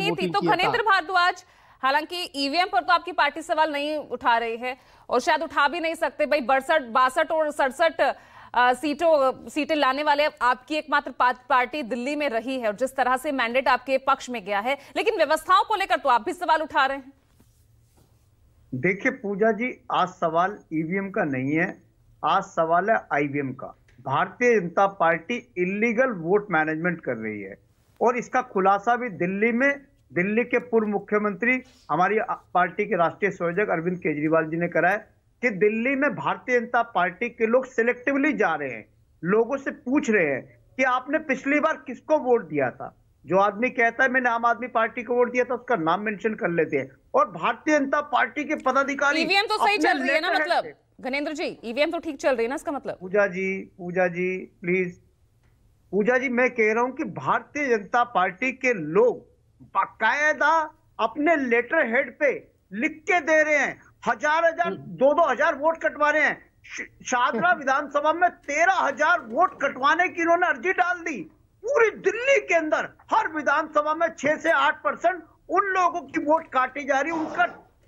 थी तो खनेन्द्र भारद्वाज हालांकि ईवीएम पर तो आपकी पार्टी सवाल नहीं उठा रही है और शायद उठा भी नहीं सकते भाई बड़सठ बासठ और सड़सठ सीटों सीटें लाने वाले आपकी एकमात्र पार्टी दिल्ली में रही है और जिस तरह से मैंडेट आपके पक्ष में गया है लेकिन व्यवस्थाओं को लेकर तो आप भी सवाल उठा रहे हैं देखिए पूजा जी आज सवाल ईवीएम का नहीं है आज सवाल है आईवीएम का भारतीय जनता पार्टी इलीगल वोट मैनेजमेंट कर रही है और इसका खुलासा भी दिल्ली में दिल्ली के पूर्व मुख्यमंत्री हमारी पार्टी के राष्ट्रीय संयोजक अरविंद केजरीवाल जी ने कराया कि दिल्ली में भारतीय जनता पार्टी के लोग सिलेक्टिवली जा रहे हैं लोगों से पूछ रहे हैं कि आपने पिछली बार किसको वोट दिया था जो आदमी कहता है मैंने आम आदमी पार्टी को वोट दिया था उसका नाम मेंशन कर लेते हैं और भारतीय जनता पार्टी के पदाधिकारी ईवीएम तो सही चल रही है ना मतलब घनेन्द्र जी ईवीएम तो ठीक चल रही है ना इसका मतलब पूजा जी पूजा जी प्लीज पूजा जी मैं कह रहा हूं कि भारतीय जनता पार्टी के लोग बाकायदा अपने लेटर हेड पे लिख के दे रहे हैं हजार हजार दो दो हजार वोट कटवा रहे हैं शादरा विधानसभा में तेरह हजार वोट कटवाने की इन्होंने अर्जी डाल दी पूरी दिल्ली के अंदर हर विधानसभा में छह से आठ परसेंट उन लोगों की वोट काटी जा रही उनका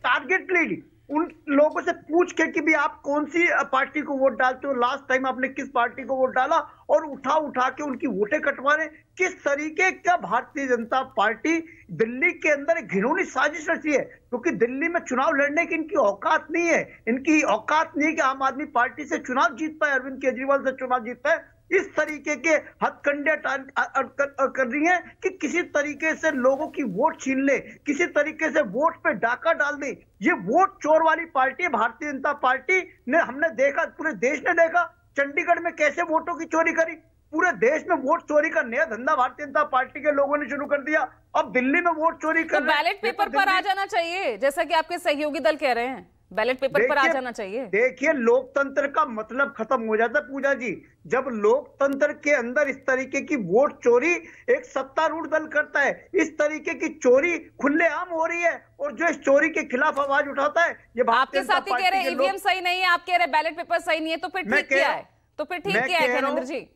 टारगेट ली उन लोगों से पूछ के कि भी आप कौन सी पार्टी को वोट डालते हो लास्ट टाइम आपने किस पार्टी को वोट डाला और उठा उठा के उनकी वोटें कटवाने किस तरीके का भारतीय जनता पार्टी दिल्ली के अंदर घिनौनी साजिश रची है क्योंकि तो दिल्ली में चुनाव लड़ने की इनकी औकात नहीं है इनकी औकात नहीं है कि आम आदमी पार्टी से चुनाव जीत पाए अरविंद केजरीवाल से चुनाव जीत पाए इस तरीके के हथकंडे कर रही है कि किसी तरीके से लोगों की वोट छीन ले किसी तरीके से वोट पे डाका डाल दे ये वोट चोर वाली पार्टी है भारतीय जनता पार्टी ने हमने देखा पूरे देश ने देखा चंडीगढ़ में कैसे वोटों की चोरी करी पूरे देश में वोट चोरी का नया धंधा भारतीय जनता पार्टी के लोगों ने शुरू कर दिया अब दिल्ली में वोट चोरी तो कर तो बैलेट पेपर पर आ जाना चाहिए जैसा कि आपके सहयोगी दल कह रहे हैं बैलेट पेपर पर आ जाना चाहिए देखिए लोकतंत्र का मतलब खत्म हो जाता है पूजा जी जब लोकतंत्र के अंदर इस तरीके की वोट चोरी एक सत्तारूढ़ दल करता है इस तरीके की चोरी खुले आम हो रही है और जो इस चोरी के खिलाफ आवाज उठाता है ये आपके साथ ही कह रहे ईवीएम e सही नहीं है आप कह रहे बैलेट पेपर सही नहीं है तो फिर ठीक क्या है तो फिर ठीक क्या है जी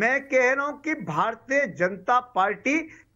मैं कह रहा हूं कि भारतीय जनता पार्टी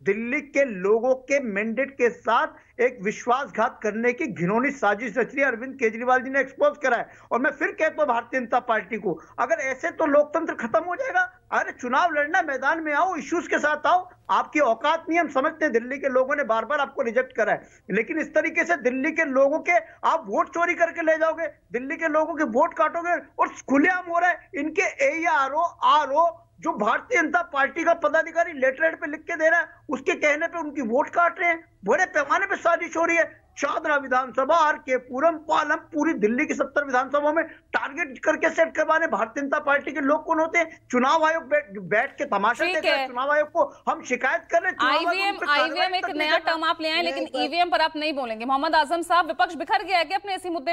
दिल्ली के लोगों के मैंडेट के साथ एक विश्वासघात करने की घिनौनी साजिश रच रही अरविंद केजरीवाल जी ने एक्सपोज करा है और मैं फिर कहता हूं भारतीय जनता पार्टी को अगर ऐसे तो लोकतंत्र खत्म हो जाएगा अरे चुनाव लड़ना मैदान में आओ इश्यूज के साथ आओ आपकी औकात नहीं हम समझते हैं दिल्ली के लोगों ने बार बार आपको रिजेक्ट करा है लेकिन इस तरीके से दिल्ली के लोगों के आप वोट चोरी करके ले जाओगे दिल्ली के लोगों के वोट काटोगे और खुलेआम हो रहा है इनके A R O R O जो भारतीय जनता पार्टी का पदाधिकारी लेटर पे लिख के दे रहा है उसके कहने पे उनकी वोट काट रहे हैं बड़े पैमाने पे साजिश हो रही है चादरा विधानसभा आर के पूरम पालम पूरी दिल्ली की सत्तर विधानसभाओं में टारगेट करके सेट करवाने भारतीय जनता पार्टी के लोग कौन होते हैं चुनाव आयोग बैठ, के तमाशा देख रहे चुनाव आयोग को हम शिकायत कर रहे हैं आईवीएम आईवीएम एक नया टर्म आप ले आए लेकिन ईवीएम e पर आप नहीं बोलेंगे मोहम्मद आजम साहब विपक्ष बिखर गया है कि अपने इसी मुद्दे